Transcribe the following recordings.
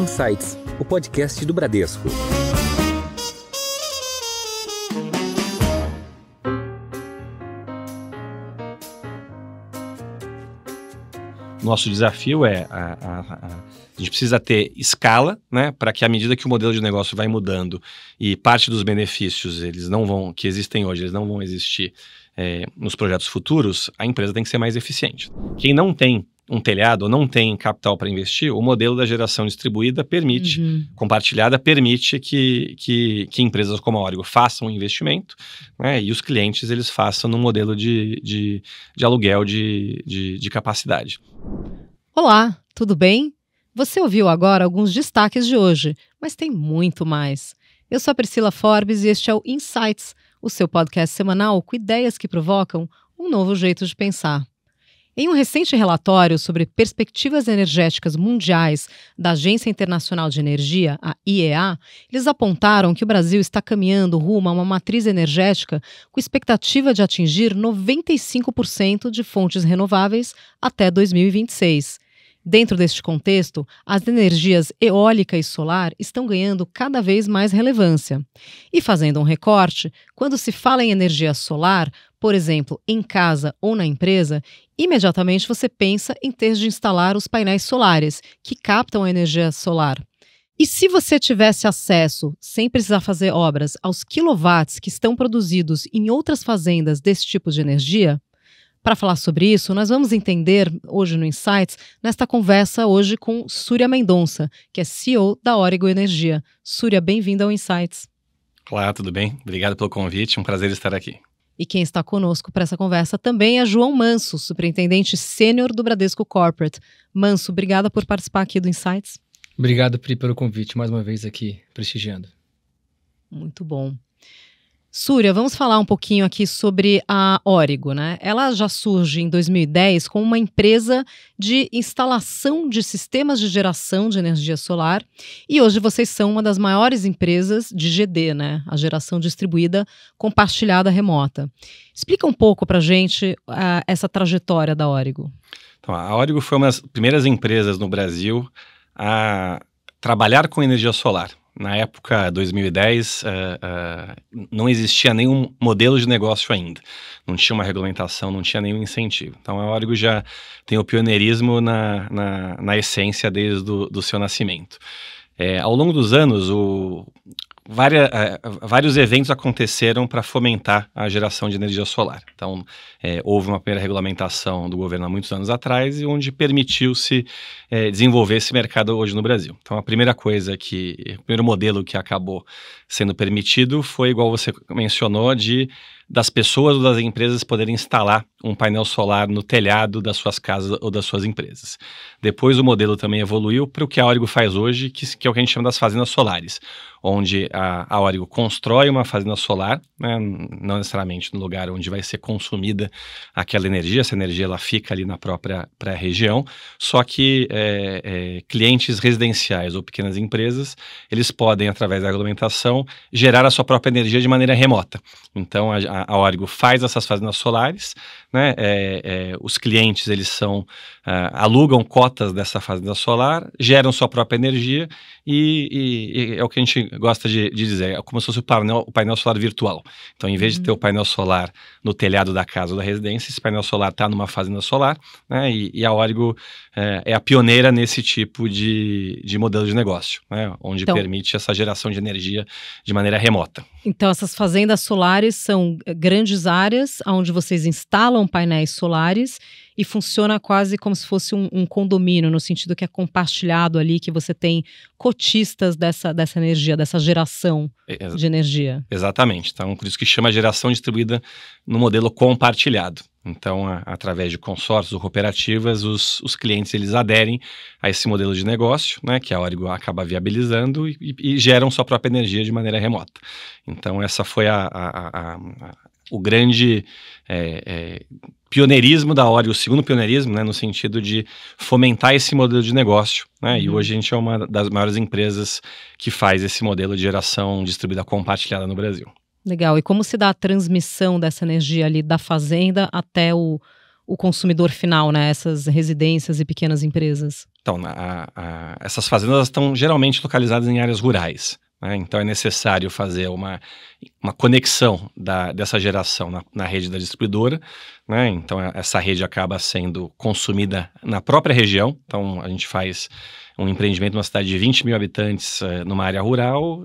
Insights, o podcast do Bradesco. Nosso desafio é a, a, a, a gente precisa ter escala, né, para que à medida que o modelo de negócio vai mudando e parte dos benefícios eles não vão que existem hoje, eles não vão existir é, nos projetos futuros, a empresa tem que ser mais eficiente. Quem não tem um telhado ou não tem capital para investir, o modelo da geração distribuída permite, uhum. compartilhada permite que, que, que, empresas como a Origo façam um investimento né, e os clientes eles façam no modelo de, de, de aluguel de, de, de capacidade. Olá, tudo bem? Você ouviu agora alguns destaques de hoje, mas tem muito mais. Eu sou a Priscila Forbes e este é o Insights, o seu podcast semanal com ideias que provocam um novo jeito de pensar. Em um recente relatório sobre perspectivas energéticas mundiais da Agência Internacional de Energia, a IEA, eles apontaram que o Brasil está caminhando rumo a uma matriz energética com expectativa de atingir 95% de fontes renováveis até 2026. Dentro deste contexto, as energias eólica e solar estão ganhando cada vez mais relevância. E fazendo um recorte, quando se fala em energia solar, por exemplo, em casa ou na empresa, imediatamente você pensa em ter de instalar os painéis solares, que captam a energia solar. E se você tivesse acesso, sem precisar fazer obras, aos quilowatts que estão produzidos em outras fazendas desse tipo de energia? Para falar sobre isso, nós vamos entender hoje no Insights, nesta conversa hoje com Súria Mendonça, que é CEO da Origo Energia. Súria, bem-vinda ao Insights. Olá, tudo bem? Obrigado pelo convite, um prazer estar aqui. E quem está conosco para essa conversa também é João Manso, superintendente sênior do Bradesco Corporate. Manso, obrigada por participar aqui do Insights. Obrigado, Pri, pelo convite, mais uma vez aqui, prestigiando. Muito bom. Súria, vamos falar um pouquinho aqui sobre a Origo, né? Ela já surge em 2010 como uma empresa de instalação de sistemas de geração de energia solar e hoje vocês são uma das maiores empresas de GD, né? A geração distribuída compartilhada remota. Explica um pouco para gente uh, essa trajetória da Origo. Então, a Origo foi uma das primeiras empresas no Brasil a trabalhar com energia solar na época 2010 uh, uh, não existia nenhum modelo de negócio ainda, não tinha uma regulamentação, não tinha nenhum incentivo. Então a Origo já tem o pioneirismo na, na, na essência desde do, seu nascimento. É, ao longo dos anos, o, várias, é, vários eventos aconteceram para fomentar a geração de energia solar. Então, é, houve uma primeira regulamentação do governo há muitos anos atrás, e onde permitiu-se é, desenvolver esse mercado hoje no Brasil. Então, a primeira coisa que, o primeiro modelo que acabou sendo permitido foi, igual você mencionou, de das pessoas ou das empresas poderem instalar um painel solar no telhado das suas casas ou das suas empresas. Depois o modelo também evoluiu para o que a Origo faz hoje, que, que, é o que a gente chama das fazendas solares, onde a, a Origo constrói uma fazenda solar, né, não necessariamente no lugar onde vai ser consumida aquela energia, essa energia ela fica ali na própria região, só que é, é, clientes residenciais ou pequenas empresas, eles podem, através da regulamentação, gerar a sua própria energia de maneira remota. Então, a, a, Orgo Origo faz essas fazendas solares, né? É, é, os clientes eles são uh, alugam cotas dessa fazenda solar, geram sua própria energia e, e, e é o que a gente gosta de, de, dizer, é como se fosse o painel, o painel solar virtual. Então, em vez de ter o uhum. painel solar no telhado da casa ou da residência, esse painel solar está numa fazenda solar, né? E, e a Origo é, é, a pioneira nesse tipo de, de modelo de negócio, né? Onde então, permite essa geração de energia de maneira remota. Então, essas fazendas solares são grandes áreas onde vocês instalam painéis solares e funciona quase como se fosse um, um, condomínio, no sentido que é compartilhado ali, que você tem cotistas dessa, dessa energia, dessa geração Ex de energia. Exatamente. Então, por isso que chama geração distribuída no modelo compartilhado. Então, a, através de consórcios ou cooperativas, os, os clientes eles aderem a esse modelo de negócio, né, que a Origo acaba viabilizando e, e, e geram sua própria energia de maneira remota. Então, essa foi a, a, a o grande é, é, pioneirismo da hora, o segundo pioneirismo, né, no sentido de fomentar esse modelo de negócio. Né, e uhum. hoje a gente é uma das maiores empresas que faz esse modelo de geração distribuída compartilhada no Brasil. Legal. E como se dá a transmissão dessa energia ali da fazenda até o, o consumidor final, né? Essas residências e pequenas empresas? Então, a, a, essas fazendas estão geralmente localizadas em áreas rurais. Né? Então é necessário fazer uma, uma conexão da, dessa geração na, na rede da distribuidora né? Então é, essa rede acaba sendo consumida na própria região. Então a gente faz um empreendimento numa cidade de 20 mil habitantes, eh, numa área rural.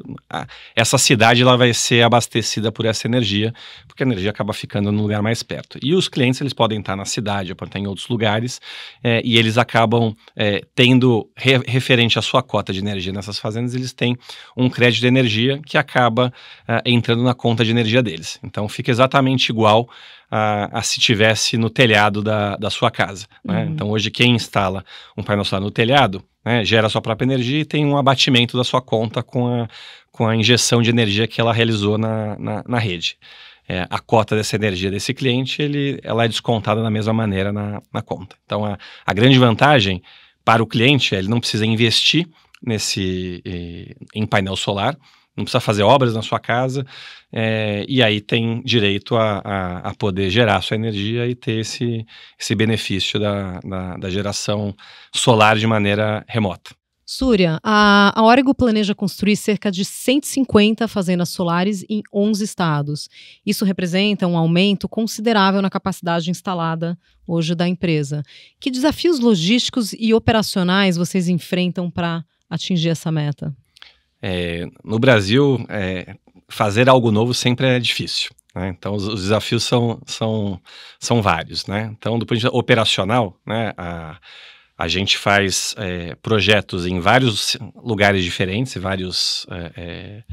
Essa cidade ela vai ser abastecida por essa energia, porque a energia acaba ficando no lugar mais perto. E os clientes eles podem estar na cidade, podem estar em outros lugares, é, e eles acabam é, tendo re referente à sua cota de energia nessas fazendas, eles têm um crédito de energia que acaba é, entrando na conta de energia deles. Então fica exatamente igual a, a se tivesse no telhado da, da sua casa. Né? Uhum. Então, hoje, quem instala um painel solar no telhado né, gera sua própria energia e tem um abatimento da sua conta com a, com a injeção de energia que ela realizou na, na, na rede. É, a cota dessa energia desse cliente, ele, ela é descontada da mesma maneira na, na conta. Então, a, a grande vantagem para o cliente é ele não precisa investir nesse eh, em painel solar, não precisa fazer obras na sua casa, é, e aí tem direito a, a, a, poder gerar sua energia e ter esse, esse benefício da, da, da geração solar de maneira remota. Súria, a, a Orego planeja construir cerca de 150 fazendas solares em 11 estados. Isso representa um aumento considerável na capacidade instalada hoje da empresa. Que desafios logísticos e operacionais vocês enfrentam para atingir essa meta? É, no Brasil, é, fazer algo novo sempre é difícil. Né? Então, os, os, desafios são, são, são vários. Né? Então, do ponto de vista operacional, né, a, a gente faz é, projetos em vários lugares diferentes, vários é, é,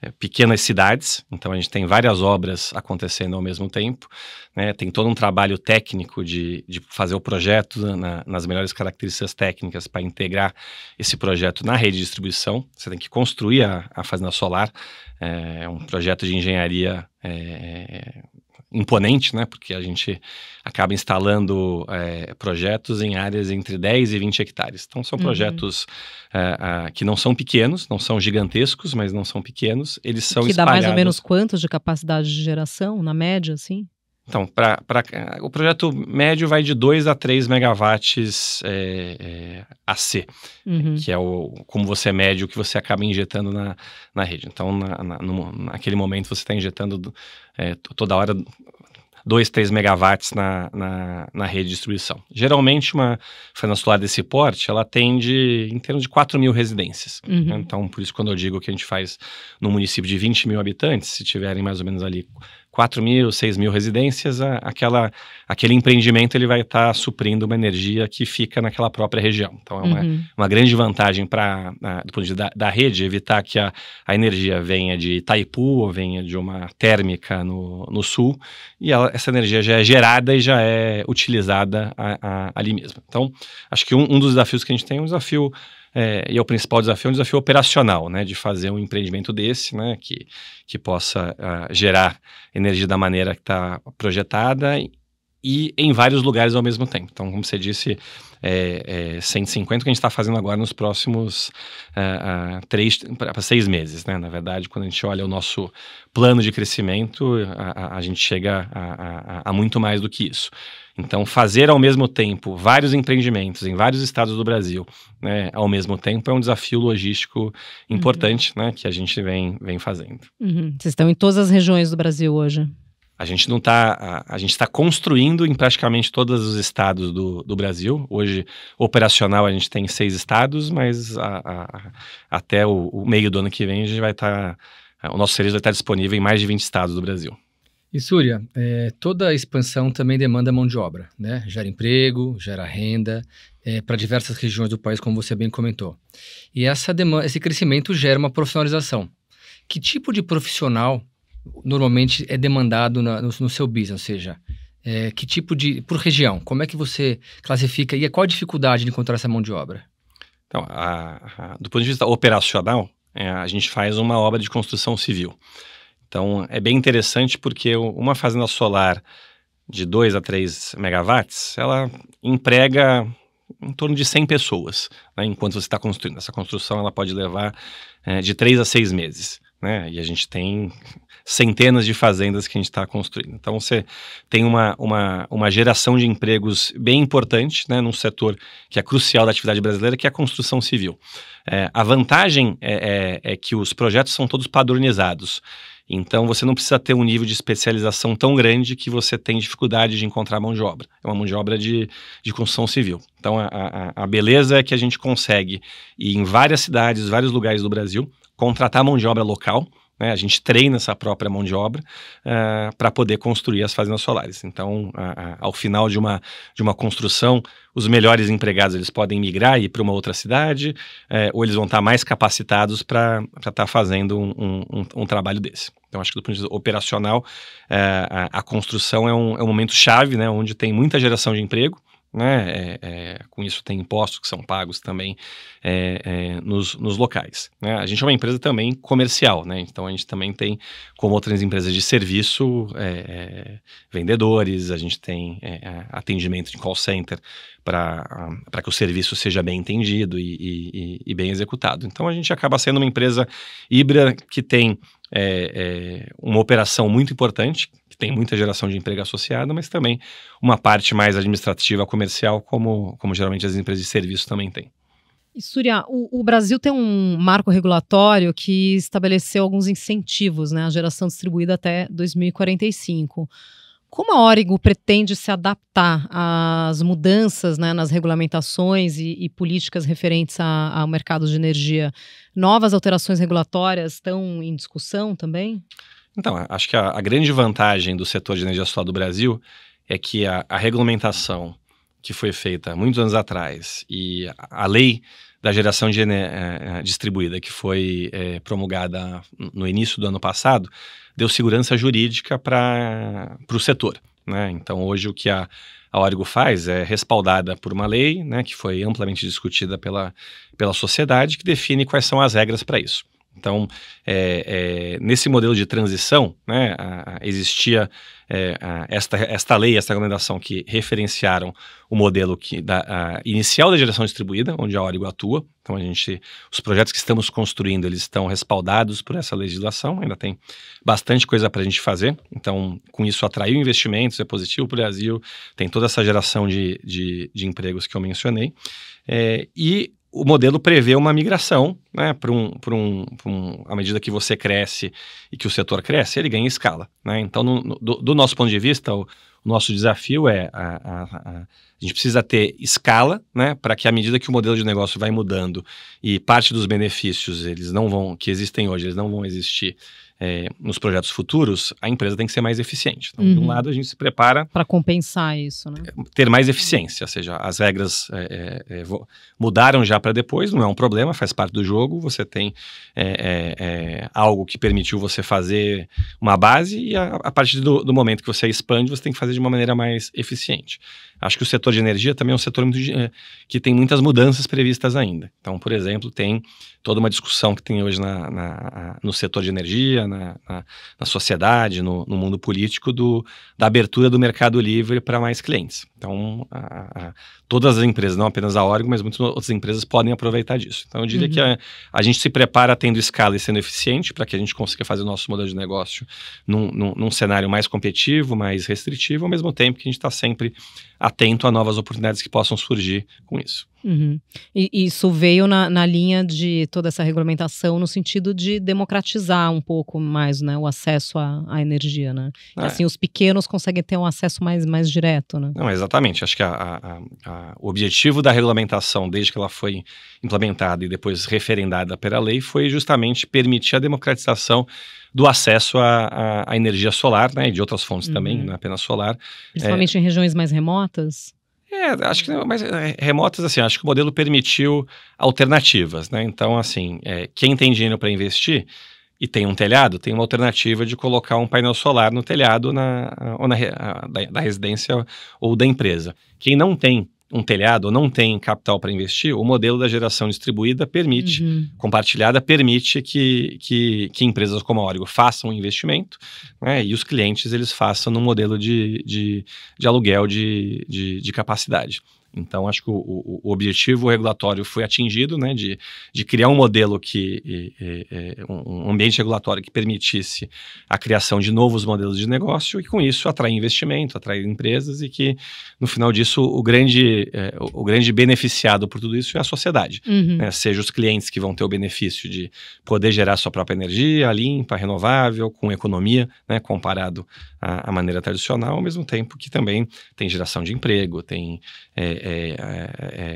é, pequenas cidades, então a gente tem várias obras acontecendo ao mesmo tempo, né? tem todo um trabalho técnico de, de fazer o projeto na, nas melhores características técnicas para integrar esse projeto na rede de distribuição, você tem que construir a, a fazenda solar, é, é um projeto de engenharia é, é imponente, né? Porque a gente acaba instalando é, projetos em áreas entre 10 e 20 hectares. Então, são uhum. projetos uhum. é, que não são pequenos, não são gigantescos, mas não são pequenos. Eles são que espalhados... Que dá mais ou menos quantos de capacidade de geração, na média, assim? Então, pra, pra, o projeto médio vai de 2 a 3 megawatts é, é, AC, uhum. que é o como você é mede o que você acaba injetando na, na rede. Então, na, na, no, naquele momento, você está injetando é, toda hora 2, 3 megawatts na, na, na, rede de distribuição. Geralmente, uma fazenda solar desse porte, ela atende em termos de 4 mil residências. Né? Uhum. Então, por isso, quando eu digo que a gente faz num município de 20 mil habitantes, se tiverem mais ou menos ali 4 mil, 6 mil residências, a, aquela, aquele empreendimento ele vai estar tá suprindo uma energia que fica naquela própria região. Então, é uma, uhum. uma grande vantagem para, do ponto de vista da, rede, evitar que a, a energia venha de Itaipu ou venha de uma térmica no, no sul, e ela, essa energia já é gerada e já é utilizada a, a, ali mesmo. Então, acho que um, um dos desafios que a gente tem é um desafio é, e é o principal desafio, é um desafio operacional, né, de fazer um empreendimento desse, né, que, que possa uh, gerar energia da maneira que está projetada e em vários lugares ao mesmo tempo. Então, como você disse, é, é 150 que a gente está fazendo agora nos próximos é, é, três para seis meses, né? Na verdade, quando a gente olha o nosso plano de crescimento, a, a, a gente chega a, a muito mais do que isso. Então, fazer ao mesmo tempo vários empreendimentos em vários estados do Brasil, né, ao mesmo tempo, é um desafio logístico importante, uhum. né, que a gente vem, vem fazendo. Uhum. Vocês estão em todas as regiões do Brasil hoje? A gente não está. A, a, gente está construindo em praticamente todos os estados do, do, Brasil. Hoje, operacional, a gente tem seis estados, mas a, a, até o, o, meio do ano que vem a gente vai estar. Tá, o nosso serviço vai estar tá disponível em mais de 20 estados do Brasil. E Súria, é, toda expansão também demanda mão de obra, né? Gera emprego, gera renda é, para diversas regiões do país, como você bem comentou. E essa demanda, esse crescimento gera uma profissionalização. Que tipo de profissional normalmente é demandado na, no, no, seu business, ou seja, é, que tipo de. por região, como é que você classifica e qual a dificuldade de encontrar essa mão de obra? Então, a, a, do ponto de vista operacional, é, a gente faz uma obra de construção civil. Então, é bem interessante porque uma fazenda solar de 2 a 3 megawatts, ela emprega em torno de 100 pessoas, né, enquanto você está construindo. Essa construção ela pode levar é, de 3 a 6 meses né? E a gente tem centenas de fazendas que a gente está construindo. Então você tem uma, uma, uma geração de empregos bem importante, né? Num setor que é crucial da atividade brasileira, que é a construção civil. É, a vantagem é, é, é que os projetos são todos padronizados. Então você não precisa ter um nível de especialização tão grande que você tem dificuldade de encontrar mão de obra. É uma mão de obra de, de construção civil. Então a, a, a beleza é que a gente consegue ir em várias cidades, vários lugares do Brasil, contratar mão de obra local, né, a gente treina essa própria mão de obra uh, eh, para poder construir as fazendas solares. Então, ao final de uma, de uma construção, os melhores empregados eles podem migrar e ir para uma outra cidade, uh, ou eles vão estar tá mais capacitados para estar tá fazendo um, um, um, trabalho desse. Então, acho que do ponto de vista operacional, uh, a, a, construção é um, é um momento chave, né, onde tem muita geração de emprego, né? É, é, com isso tem impostos que são pagos também é, é, nos, nos, locais. Né? A gente é uma empresa também comercial, né? Então a gente também tem, como outras empresas de serviço, é, é, vendedores, a gente tem atendimento de call center para que o serviço seja bem entendido e, e, e bem executado. Então a gente acaba sendo uma empresa híbrida que tem é, é, uma operação muito importante, que tem muita geração de emprego associada, mas também uma parte mais administrativa, comercial, como, como geralmente as empresas de serviço também têm. Surya, o, o, Brasil tem um marco regulatório que estabeleceu alguns incentivos né, à geração distribuída até 2045. Como a Origo pretende se adaptar às mudanças né, nas regulamentações e, e políticas referentes ao mercado de energia? Novas alterações regulatórias estão em discussão também? Então, acho que a, a grande vantagem do setor de energia solar do Brasil é que a, a regulamentação que foi feita muitos anos atrás e a, a lei da geração de, eh, eh, distribuída que foi eh, promulgada no início do ano passado deu segurança jurídica para o setor. Né? Então, hoje, o que a, a Origo faz é respaldada por uma lei né, que foi amplamente discutida pela, pela sociedade, que define quais são as regras para isso. Então, é, é, nesse modelo de transição, né, a, a, existia é, a, esta, esta lei, esta recomendação que referenciaram o modelo que, da, inicial da geração distribuída, onde a Origo atua. Então, a gente, os projetos que estamos construindo, eles estão respaldados por essa legislação, ainda tem bastante coisa para a gente fazer. Então, com isso, atraiu investimentos, é positivo para o Brasil, tem toda essa geração de, de, de empregos que eu mencionei. É, e o modelo prevê uma migração né, para um, pra um, pra um. À medida que você cresce e que o setor cresce, ele ganha escala. Né? Então, no, no, do, do, nosso ponto de vista, o, o nosso desafio é. A, a, a, a, gente precisa ter escala né, para que, à medida que o modelo de negócio vai mudando e parte dos benefícios eles não vão que existem hoje, eles não vão existir é, nos projetos futuros, a empresa tem que ser mais eficiente. Então, uhum. de um uhum. lado, a gente se prepara. Para compensar isso, né? É, ter mais eficiência, ou seja, as regras é, é, é mudaram já para depois, não é um problema, faz parte do jogo. Você tem é, algo que permitiu você fazer uma base e a, a partir do, do, momento que você expande, você tem que fazer de uma maneira mais eficiente. Acho que o setor de energia também é um setor muito, que tem muitas mudanças previstas ainda. Então, por exemplo, tem toda uma discussão que tem hoje na, na no setor de energia, na, na, na sociedade, no, no, mundo político, do, da abertura do mercado livre para mais clientes. Então, a, a, todas as empresas, não apenas a Orgo, mas muitas outras empresas podem aproveitar disso. Então, eu diria uhum. que a, a, gente se prepara tendo escala e sendo eficiente para que a gente consiga fazer o nosso modelo de negócio num, num, num cenário mais competitivo, mais restritivo, ao mesmo tempo que a gente está sempre atento a novas oportunidades que possam surgir com isso. Uhum. E isso veio na, na, linha de toda essa regulamentação no sentido de democratizar um pouco mais né, o acesso à, à energia, né? É. Assim, os pequenos conseguem ter um acesso mais, mais direto, né? Não, exatamente. Acho que a, a, a, o objetivo da regulamentação, desde que ela foi implementada e depois referendada pela lei, foi justamente permitir a democratização do acesso à, energia solar, né, e de outras fontes uhum. também, né, não apenas solar. É, Principalmente é, em regiões mais remotas? É, acho que mas é, remotas assim, acho que o modelo permitiu alternativas, né? Então, assim, é, quem tem dinheiro para investir e tem um telhado, tem uma alternativa de colocar um painel solar no telhado na, ou na, da, da residência ou da empresa. Quem não tem um telhado ou não tem capital para investir, o modelo da geração distribuída permite, uhum. compartilhada, permite que, que, que, empresas como a Origo façam um investimento né, e os clientes eles façam no modelo de, de, de aluguel de, de, de capacidade. Então, acho que o, o, o, objetivo regulatório foi atingido, né, de, de criar um modelo que, e, e, um ambiente regulatório que permitisse a criação de novos modelos de negócio e, com isso, atrair investimento, atrair empresas e que, no final disso, o grande, é, o grande beneficiado por tudo isso é a sociedade. Uhum. Né? Seja os clientes que vão ter o benefício de poder gerar sua própria energia limpa, renovável, com economia, né, comparado a, a, maneira tradicional, ao mesmo tempo que também tem geração de emprego, tem é, é, é,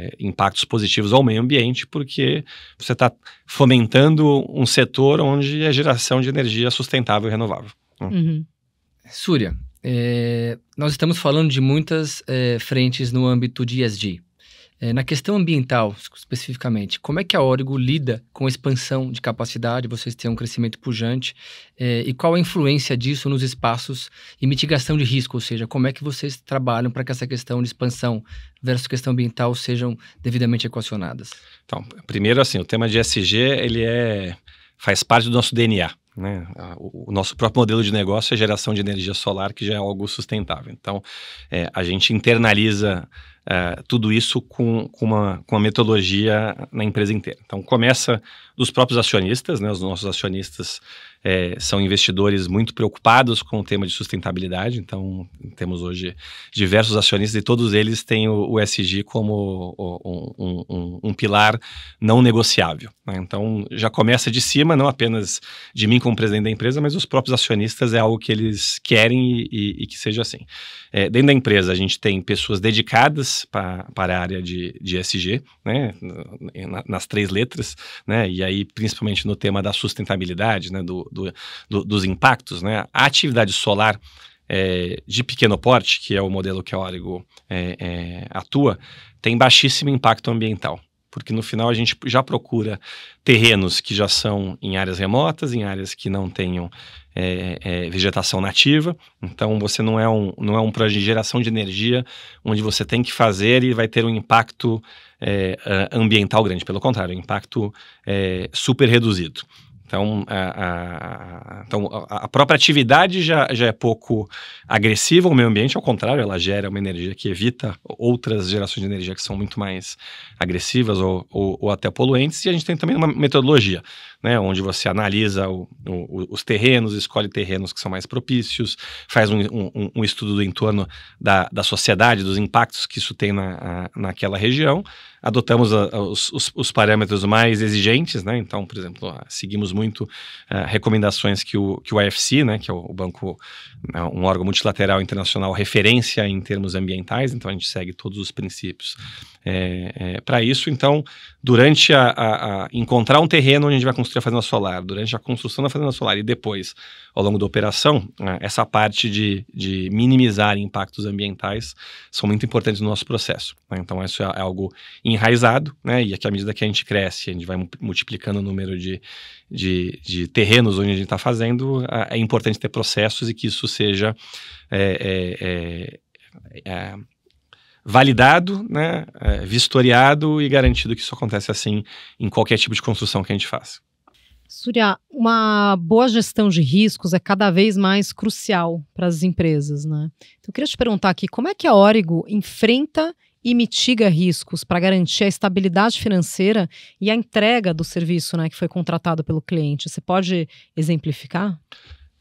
é impactos positivos ao meio ambiente, porque você está fomentando um setor onde é geração de energia sustentável e renovável. Surya né? Uhum. Súria, é, nós estamos falando de muitas é, frentes no âmbito de ESG. É, na questão ambiental, especificamente, como é que a Origo lida com a expansão de capacidade? Vocês têm um crescimento pujante. É, e qual a influência disso nos espaços e mitigação de risco? Ou seja, como é que vocês trabalham para que essa questão de expansão versus questão ambiental sejam devidamente equacionadas? Então, primeiro, assim, o tema de SG, ele é faz parte do nosso DNA. Né? O nosso próprio modelo de negócio é geração de energia solar, que já é algo sustentável. Então, é, a gente internaliza é, tudo isso com, com, uma, com uma metodologia na empresa inteira. Então, começa dos próprios acionistas, né? os nossos acionistas é, são investidores muito preocupados com o tema de sustentabilidade. Então, temos hoje diversos acionistas e todos eles têm o, o SG como o, um, um, um, pilar não negociável. Né? Então, já começa de cima, não apenas de mim como presidente da empresa, mas os próprios acionistas é algo que eles querem e, e que seja assim. É, dentro da empresa, a gente tem pessoas dedicadas pra, para a área de, de SG, né? nas três letras, né? e aí principalmente no tema da sustentabilidade, né? do, do, do, dos impactos, né? A atividade solar é, de pequeno porte, que é o modelo que a Origo é, é, atua, tem baixíssimo impacto ambiental. Porque no final a gente já procura terrenos que já são em áreas remotas, em áreas que não tenham é, é, vegetação nativa. Então você não é, um, não é um projeto de geração de energia onde você tem que fazer e vai ter um impacto é, ambiental grande. Pelo contrário, um impacto super reduzido. Então, a, a, então, a própria atividade já, já é pouco agressiva ao meio ambiente, ao contrário, ela gera uma energia que evita outras gerações de energia que são muito mais agressivas ou, ou, ou até poluentes, e a gente tem também uma metodologia né, onde você analisa o, o, os terrenos, escolhe terrenos que são mais propícios, faz um, um, um estudo do entorno da, da, sociedade, dos impactos que isso tem na, a, naquela região. Adotamos a, a, os, os, parâmetros mais exigentes, né? então, por exemplo, seguimos muito recomendações que o, que o IFC, né, que é o banco, né? um órgão multilateral internacional referência em termos ambientais, então a gente segue todos os princípios é, é, para isso, então, durante a, a, a, encontrar um terreno onde a gente vai construir a fazenda solar, durante a construção da fazenda solar e depois, ao longo da operação, né, essa parte de, de, minimizar impactos ambientais são muito importantes no nosso processo. Né? Então, isso é, é algo enraizado, né? E aqui, à medida que a gente cresce, a gente vai multiplicando o número de, de, de terrenos onde a gente está fazendo, é importante ter processos e que isso seja é, é, validado, né, é, vistoriado e garantido que isso acontece assim em qualquer tipo de construção que a gente faça. Surya, uma boa gestão de riscos é cada vez mais crucial para as empresas, né? Então, eu queria te perguntar aqui, como é que a Origo enfrenta e mitiga riscos para garantir a estabilidade financeira e a entrega do serviço né, que foi contratado pelo cliente. Você pode exemplificar?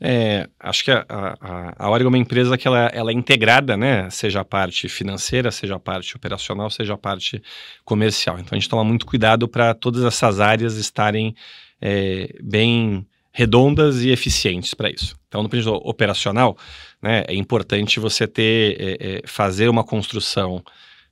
É, acho que a, a, a é uma empresa que ela, ela é integrada, né? Seja a parte financeira, seja a parte operacional, seja a parte comercial. Então a gente toma muito cuidado para todas essas áreas estarem é, bem redondas e eficientes para isso. Então, no princípio operacional, né, é importante você ter é, é fazer uma construção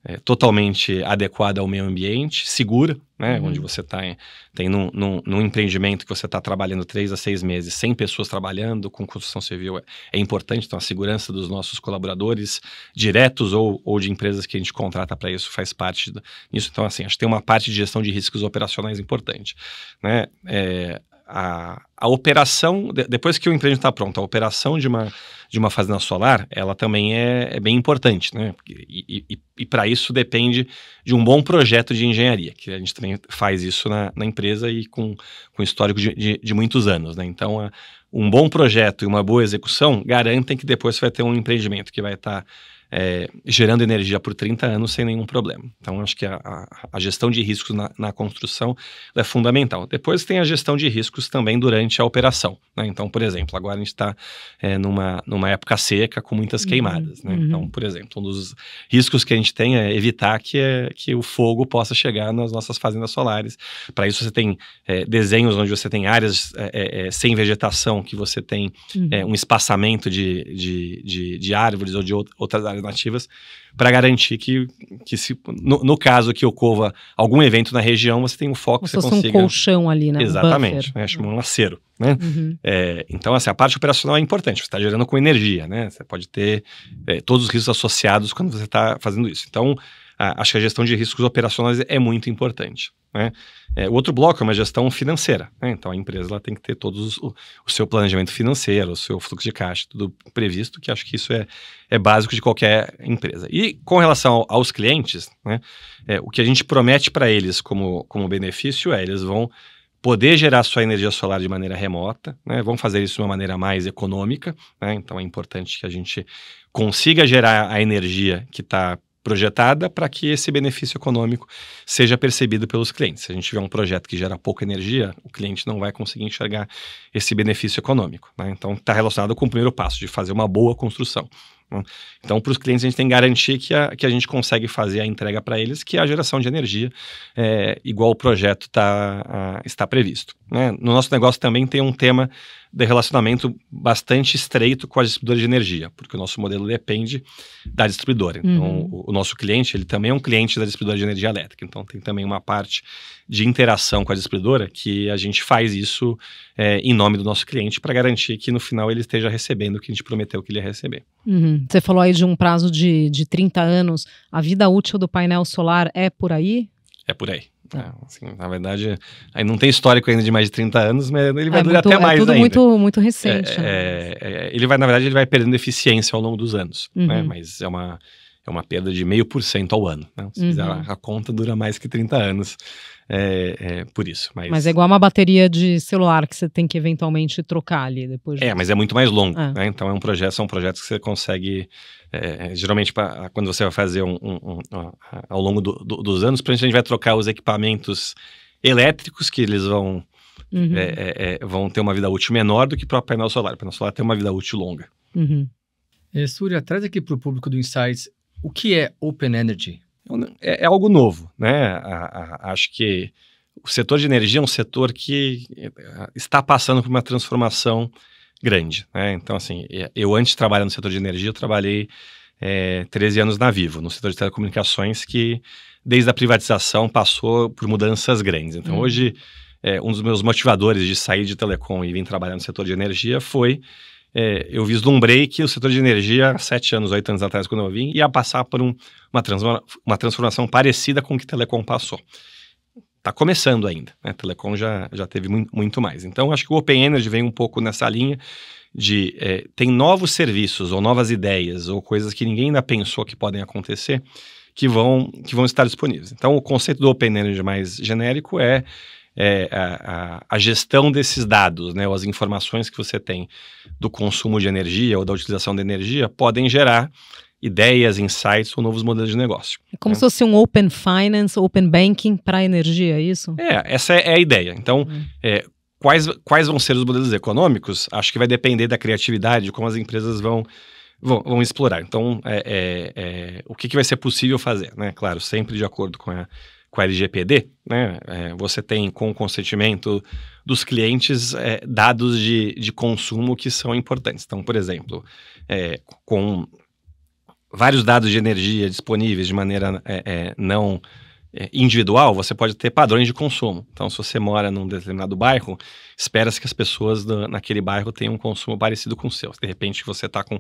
é, totalmente adequada ao meio ambiente, segura, né? Uhum. Onde você está em, tem num, num, num, empreendimento que você está trabalhando três a seis meses, sem pessoas trabalhando com construção civil é, é, importante, então a segurança dos nossos colaboradores diretos ou, ou de empresas que a gente contrata para isso faz parte disso. Então, assim, acho que tem uma parte de gestão de riscos operacionais importante, né? É, a, a operação, de, depois que o empreendimento está pronto, a operação de uma, de uma fazenda solar, ela também é, é bem importante, né? E, e, e para isso depende de um bom projeto de engenharia, que a gente também faz isso na, na empresa e com, com histórico de, de, de muitos anos, né? Então, a, um bom projeto e uma boa execução garantem que depois você vai ter um empreendimento que vai estar... Tá é, gerando energia por 30 anos sem nenhum problema. Então, acho que a, a, a gestão de riscos na, na, construção é fundamental. Depois tem a gestão de riscos também durante a operação. Né? Então, por exemplo, agora a gente está é, numa, numa época seca com muitas uhum, queimadas. Né? Então, uhum. Então, por exemplo, um dos riscos que a gente tem é evitar que, é, que o fogo possa chegar nas nossas fazendas solares. Para isso, você tem é, desenhos onde você tem áreas é, é, sem vegetação, que você tem uhum. um espaçamento de, de, de, de árvores ou de outras áreas áreas nativas, para garantir que, que se, no, no, caso que ocorra algum evento na região, você tem um foco Como que você consiga... um colchão ali, né? Exatamente, um né? chama um laceiro, né? Uhum. É, então, assim, a parte operacional é importante, você está gerando com energia, né? Você pode ter é, todos os riscos associados quando você está fazendo isso. Então, a, acho que a gestão de riscos operacionais é muito importante, né? É, o outro bloco é uma gestão financeira. Né? Então a empresa ela tem que ter todo o, o, seu planejamento financeiro, o seu fluxo de caixa, tudo previsto, que acho que isso é, é básico de qualquer empresa. E com relação aos clientes, né, é, o que a gente promete para eles como, como benefício é eles vão poder gerar sua energia solar de maneira remota, né? vão fazer isso de uma maneira mais econômica, né? então é importante que a gente consiga gerar a energia que está projetada para que esse benefício econômico seja percebido pelos clientes. Se a gente tiver um projeto que gera pouca energia, o cliente não vai conseguir enxergar esse benefício econômico. Né? Então, está relacionado com o primeiro passo de fazer uma boa construção. Né? Então, para os clientes, a gente tem que garantir que a, que a gente consegue fazer a entrega para eles, que é a geração de energia, é, igual o projeto tá, a, está previsto. Né? No nosso negócio também tem um tema de relacionamento bastante estreito com as distribuidoras de energia, porque o nosso modelo depende da distribuidora. Então, uhum. o, o, nosso cliente, ele também é um cliente da distribuidora de energia elétrica. Então, tem também uma parte de interação com a distribuidora que a gente faz isso é, em nome do nosso cliente para garantir que no final ele esteja recebendo o que a gente prometeu que ele ia receber. Uhum você falou aí de um prazo de, de 30 anos. A vida útil do painel solar é por aí? É por aí. Tá. É, assim, na verdade, aí não tem histórico ainda de mais de 30 anos, mas ele vai é durar muito, até mais é tudo ainda. muito, muito recente. É, né? É, é, ele vai, na verdade, ele vai perdendo eficiência ao longo dos anos, né? uhum. né? Mas é uma é uma perda de meio por cento ao ano. Né? Se uhum. fizer a, uhum. a, conta, dura mais que 30 anos é, é por isso. Mas... mas... é igual uma bateria de celular que você tem que eventualmente trocar ali depois. De... É, mas é muito mais longo. Ah. Né? Então é um projeto, são projetos que você consegue. É, geralmente, pra, quando você vai fazer um, um, um, ao longo do, do, dos anos, a gente vai trocar os equipamentos elétricos que eles vão. Uhum. É, é, é, vão ter uma vida útil menor do que para o painel solar. O painel solar tem uma vida útil longa. Uhum. É, Surya, traz aqui para o público do Insights o que é Open Energy? É, é algo novo, né? A, a, acho que o setor de energia é um setor que eh, está passando por uma transformação grande. Né? Então, assim, eu antes de trabalhar no setor de energia, eu trabalhei é, eh, 13 anos na Vivo, no setor de telecomunicações, que desde a privatização passou por mudanças grandes. Então, hum. hoje, é, um dos meus motivadores de sair de telecom e vir trabalhar no setor de energia foi é, eu vislumbrei que o setor de energia, sete anos, oito anos atrás, quando eu vim, ia passar por um, uma, uma transformação parecida com o que a Telecom passou. Está começando ainda, né? A Telecom já, já teve muito, muito mais. Então, acho que o Open Energy vem um pouco nessa linha de é, tem novos serviços ou novas ideias ou coisas que ninguém ainda pensou que podem acontecer que vão, que vão estar disponíveis. Então, o conceito do Open Energy mais genérico é é, a, a, gestão desses dados, né, ou as informações que você tem do consumo de energia ou da utilização de energia podem gerar ideias, insights ou novos modelos de negócio. É como né? se fosse um open finance, open banking para a energia, é isso? É, essa é, é a ideia. Então, hum. é, quais, quais vão ser os modelos econômicos? Acho que vai depender da criatividade, de como as empresas vão vão, vão explorar. Então, é, é, é, o que, que vai ser possível fazer, né? Claro, sempre de acordo com a com a LGPD, né, é, você tem com o consentimento dos clientes é, dados de, de consumo que são importantes. Então, por exemplo, é, com vários dados de energia disponíveis de maneira é, é, não é, individual, você pode ter padrões de consumo. Então, se você mora num determinado bairro, espera-se que as pessoas do, naquele bairro tenham um consumo parecido com o seu. De repente, você está com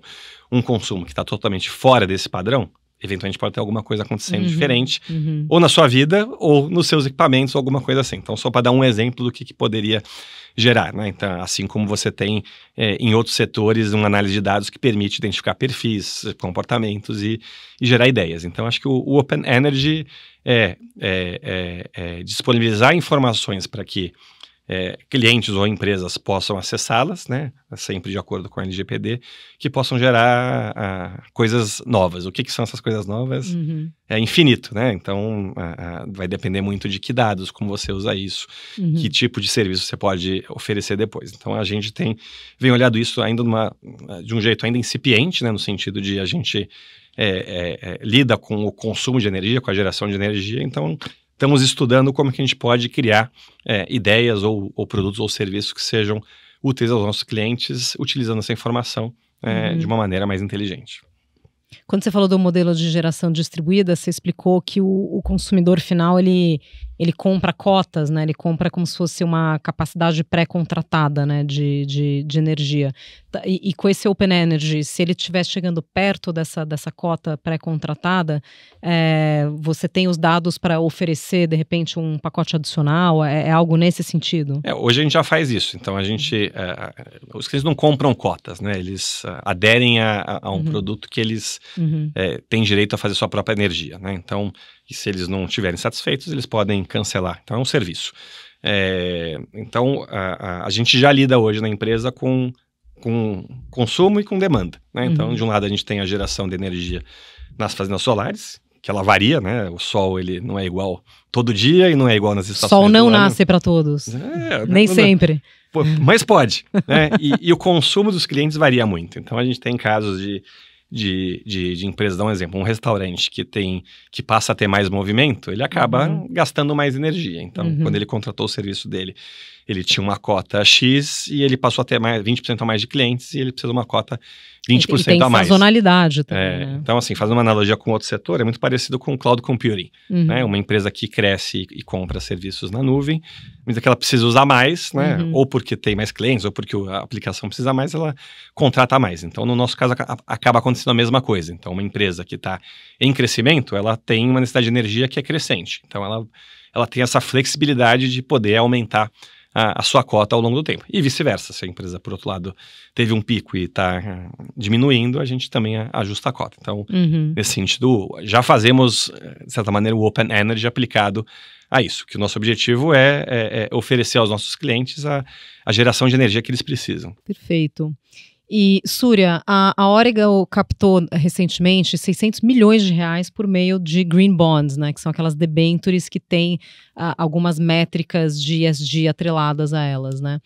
um consumo que está totalmente fora desse padrão, eventualmente pode ter alguma coisa acontecendo uhum, diferente, uhum. ou na sua vida, ou nos seus equipamentos, ou alguma coisa assim. Então, só para dar um exemplo do que, que poderia gerar, né? Então, assim como você tem é, em outros setores uma análise de dados que permite identificar perfis, comportamentos e, e gerar ideias. Então, acho que o, o Open Energy é, é, é, é disponibilizar informações para que é, clientes ou empresas possam acessá-las, né? Sempre de acordo com a LGPD, que possam gerar a, ah, coisas novas. O que, que, são essas coisas novas? Uhum. É infinito, né? Então a, ah, a, ah, vai depender muito de que dados, como você usa isso, uhum. que tipo de serviço você pode oferecer depois. Então a gente tem vem olhando isso ainda numa, de um jeito ainda incipiente, né? No sentido de a gente é, é, é lida com o consumo de energia, com a geração de energia, então estamos estudando como é que a gente pode criar é, ideias ou, ou, produtos ou serviços que sejam úteis aos nossos clientes, utilizando essa informação é, uhum. de uma maneira mais inteligente. Quando você falou do modelo de geração distribuída, você explicou que o, o consumidor final ele ele compra cotas, né? Ele compra como se fosse uma capacidade pré-contratada, né? De, de, de energia. Tá, e, e, com esse Open Energy, se ele estiver chegando perto dessa, dessa cota pré-contratada, é, você tem os dados para oferecer, de repente, um pacote adicional? É, é algo nesse sentido? É, hoje a gente já faz isso. Então, a gente... Uhum. É, é, os clientes não compram cotas, né? Eles é, aderem a, a um uhum. produto que eles uhum. têm direito a fazer sua própria energia, né? Então... E se eles não estiverem satisfeitos, eles podem cancelar. Então é um serviço. É, então a, a, a, gente já lida hoje na empresa com, com consumo e com demanda. Né? Então, uhum. de um lado, a gente tem a geração de energia nas fazendas solares, que ela varia, né? O sol ele não é igual todo dia e não é igual nas estações. Sol não nasce para todos. É, Nem não, é sempre. Pô, mas pode, né? e, e, o consumo dos clientes varia muito. Então a gente tem casos de de, de, de empresa. Dá um exemplo, um restaurante que tem que passa a ter mais movimento, ele acaba uhum. gastando mais energia. Então, uhum. quando ele contratou o serviço dele, ele tinha uma cota X e ele passou a ter mais 20% a mais de clientes e ele precisa de uma cota 20% e tem a mais. sazonalidade também. É, né? Então, assim, fazendo uma analogia com outro setor, é muito parecido com o cloud computing. Né? Uhum. Né? Uma empresa que cresce e compra serviços na nuvem, mas é que ela precisa usar mais, né? Uhum. ou porque tem mais clientes, ou porque a aplicação precisa mais, ela contrata mais. Então, no nosso caso, acaba acontecendo acontecendo a mesma coisa. Então, uma empresa que está em crescimento, ela tem uma necessidade de energia que é crescente. Então, ela, ela tem essa flexibilidade de poder aumentar a, a sua cota ao longo do tempo. E vice-versa, se a empresa, por outro lado, teve um pico e está ah, diminuindo, a gente também ajusta a cota. Então, uhum. nesse sentido, já fazemos, de certa maneira, o Open Energy aplicado a isso, que o nosso objetivo é, é, é oferecer aos nossos clientes a, a, geração de energia que eles precisam. Perfeito. E, Súria, a, a Orega captou eh, recentemente 600 milhões de reais por meio de green bonds, né, que são aquelas debentures que têm algumas métricas de ESG atreladas a elas. Né?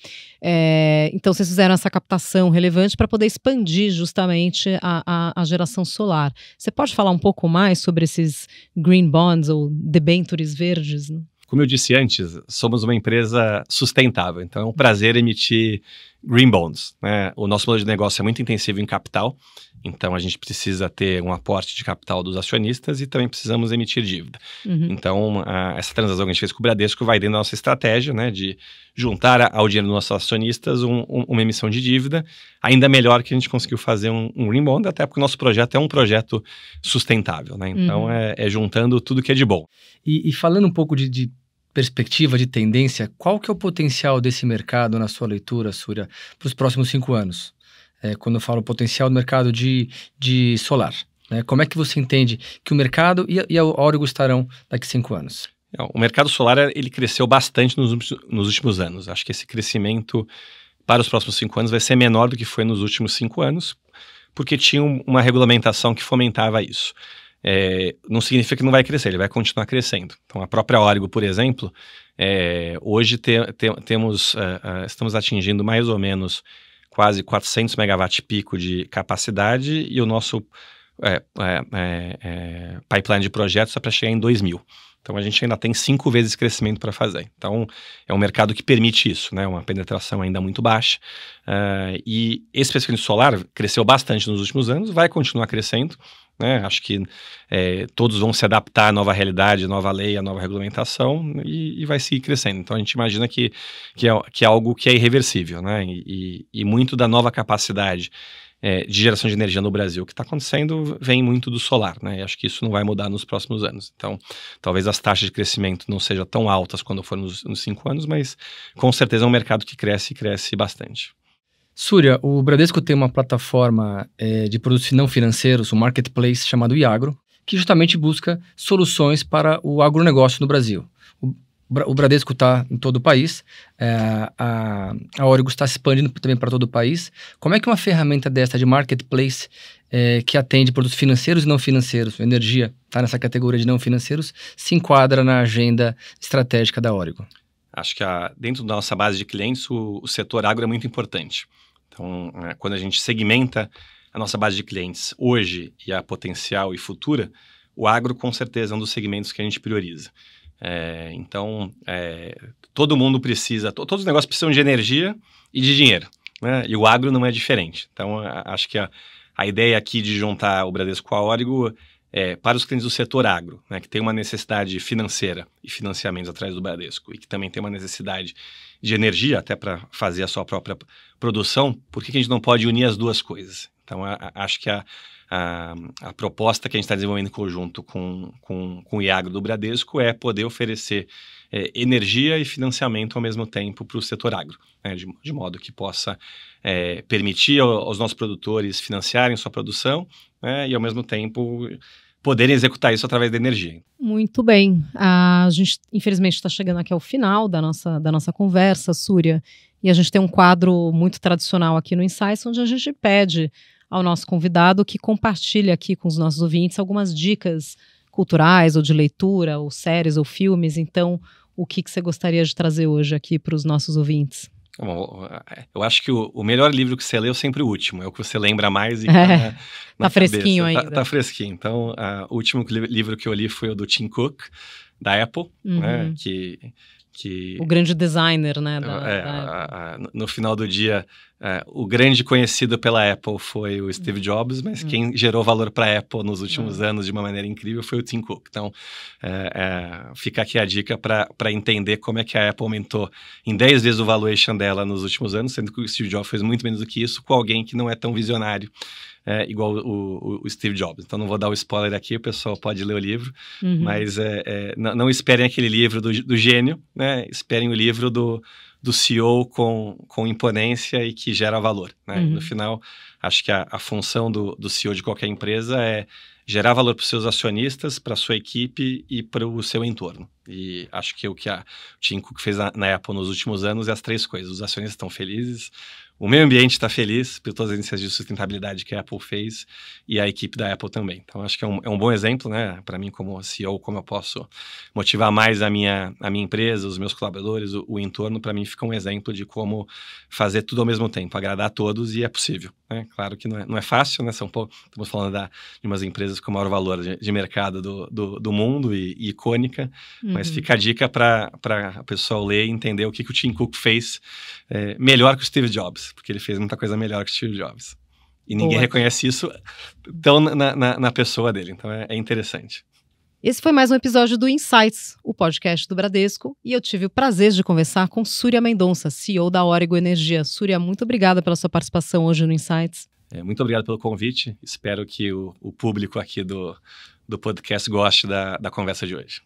É, então, vocês fizeram essa captação relevante para poder expandir justamente a, a, a geração solar. Você pode falar um pouco mais sobre esses green bonds ou debentures verdes? Né? Como eu disse antes, somos uma empresa sustentável, então é um prazer emitir Green Bonds. Né? O nosso modelo de negócio é muito intensivo em capital, então a gente precisa ter um aporte de capital dos acionistas e também precisamos emitir dívida. Uhum. Então, a, essa transação que a gente fez com o Bradesco vai dentro da nossa estratégia né, de juntar ao dinheiro dos nossos acionistas um, um, uma emissão de dívida, ainda melhor que a gente conseguiu fazer um, um Green Bond, até porque o nosso projeto é um projeto sustentável. Né? Então, uhum. é, é, juntando tudo que é de bom. E, e falando um pouco de, de perspectiva de tendência, qual que é o potencial desse mercado na sua leitura, Surya, para os próximos cinco anos? É, quando eu falo potencial do mercado de, de solar, né? como é que você entende que o mercado e, e a Origo estarão daqui cinco anos? É, o mercado solar é, ele cresceu bastante nos, nos últimos anos. Acho que esse crescimento para os próximos cinco anos vai ser menor do que foi nos últimos cinco anos, porque tinha uma regulamentação que fomentava isso é, não significa que não vai crescer, ele vai continuar crescendo. Então, a própria Origo, por exemplo, é, hoje te, te, temos, uh, uh, estamos atingindo mais ou menos quase 400 megawatt pico de capacidade e o nosso é, é pipeline de projetos é para chegar em 2 mil. Então, a gente ainda tem cinco vezes crescimento para fazer. Então, é um mercado que permite isso, né? Uma penetração ainda muito baixa. Uh, e esse pesquisa solar cresceu bastante nos últimos anos, vai continuar crescendo. Né? Acho que é, todos vão se adaptar à nova realidade, à nova lei, à nova regulamentação e, e vai seguir crescendo. Então a gente imagina que, que, é, que é algo que é irreversível, né? E, e, e muito da nova capacidade é, de geração de energia no Brasil que está acontecendo vem muito do solar, né? E acho que isso não vai mudar nos próximos anos. Então, talvez as taxas de crescimento não sejam tão altas quando for nos, nos cinco anos, mas com certeza é um mercado que cresce e cresce bastante. Surya, o Bradesco tem uma plataforma é, de produtos não financeiros, um marketplace chamado Iagro, que justamente busca soluções para o agronegócio no Brasil. O, o Bradesco está em todo o país, é, a, a Origo está se expandindo também para todo o país. Como é que uma ferramenta desta de marketplace é, que atende produtos financeiros e não financeiros, energia está nessa categoria de não financeiros, se enquadra na agenda estratégica da Origo? Acho que a, dentro da nossa base de clientes, o, o setor agro é muito importante. Então, né, quando a gente segmenta a nossa base de clientes hoje e a potencial e futura, o agro com certeza é um dos segmentos que a gente prioriza. É, então, é, todo mundo precisa, to, todos os negócios precisam de energia e de dinheiro, né? E o agro não é diferente. Então, a, acho que a, a ideia aqui de juntar o Bradesco com a Origo é, para os clientes do setor agro, né, que tem uma necessidade financeira e financiamentos atrás do Bradesco, e que também tem uma necessidade de energia até para fazer a sua própria produção, por que, que, a gente não pode unir as duas coisas? Então, a, a, acho que a, a, a, proposta que a gente está desenvolvendo em conjunto com, com, com o IAGRO do Bradesco é poder oferecer é, energia e financiamento ao mesmo tempo para o setor agro, né, de, de, modo que possa é, permitir aos nossos produtores financiarem sua produção né, e ao mesmo tempo poderem executar isso através da energia. Muito bem. A gente, infelizmente, está chegando aqui ao final da nossa, da nossa conversa, Súria, e a gente tem um quadro muito tradicional aqui no Insights, onde a gente pede ao nosso convidado que compartilhe aqui com os nossos ouvintes algumas dicas culturais ou de leitura, ou séries ou filmes. Então, o que, que você gostaria de trazer hoje aqui para os nossos ouvintes? Bom, eu acho que o, o, melhor livro que você lê é sempre o último, é o que você lembra mais e é, na, tá fresquinho tá, ainda. Tá, tá fresquinho. Então, o último livro que eu li foi o do Tim Cook, da Apple, né, uhum. né, que, que... O grande designer, né? Da, é, da a, a, no final do dia, é, o grande conhecido pela Apple foi o Steve hum. Jobs, mas uhum. quem gerou valor para a Apple nos últimos uhum. anos de uma maneira incrível foi o Tim Cook. Então, é, é, fica aqui a dica para entender como é que a Apple aumentou em 10 vezes o valuation dela nos últimos anos, sendo que o Steve Jobs fez muito menos do que isso com alguém que não é tão visionário. É, igual o, o, Steve Jobs. Então não vou dar o spoiler aqui, o pessoal pode ler o livro, uhum. mas é, é, não, não, esperem aquele livro do, do gênio, né? Esperem o livro do, do CEO com, com imponência e que gera valor. Né? Uhum. No final, acho que a, a função do, do CEO de qualquer empresa é gerar valor para os seus acionistas, para a sua equipe e para o seu entorno. E acho que o que a Tim Cook fez na, na Apple nos últimos anos é as três coisas. Os acionistas estão felizes, o meio ambiente está feliz por todas as iniciativas de sustentabilidade que a Apple fez e a equipe da Apple também. Então, acho que é um, é um bom exemplo, né, para mim como CEO, como eu posso motivar mais a minha, a minha empresa, os meus colaboradores, o, o entorno, para mim fica um exemplo de como fazer tudo ao mesmo tempo, agradar a todos e é possível. Né? Claro que não é, não é fácil, né, São estamos falando da, de umas empresas com maior valor de, de mercado do, do, do, mundo e, e icônica, uhum. mas fica a dica para o pessoal ler e entender o que, que o Tim Cook fez é, melhor que o Steve Jobs porque ele fez muita coisa melhor que Steve Jobs. E ninguém Boa. reconhece isso tão na, na, na pessoa dele, então é, é interessante. Esse foi mais um episódio do Insights, o podcast do Bradesco, e eu tive o prazer de conversar com Surya Mendonça, CEO da Origo Energia. Surya, muito obrigada pela sua participação hoje no Insights. É, muito obrigado pelo convite. Espero que o, o público aqui do, do podcast goste da, da conversa de hoje.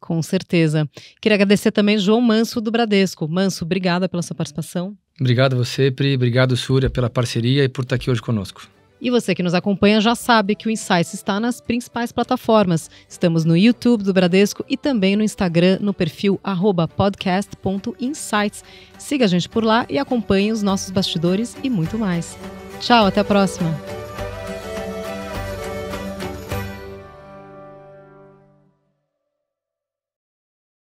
Com certeza. Queria agradecer também João Manso do Bradesco. Manso, obrigada pela sua participação. Obrigado você, Pri. Obrigado, Súria, pela parceria e por estar aqui hoje conosco. E você que nos acompanha já sabe que o Insights está nas principais plataformas. Estamos no YouTube do Bradesco e também no Instagram, no perfil podcast.insights. Siga a gente por lá e acompanhe os nossos bastidores e muito mais. Tchau, até a próxima!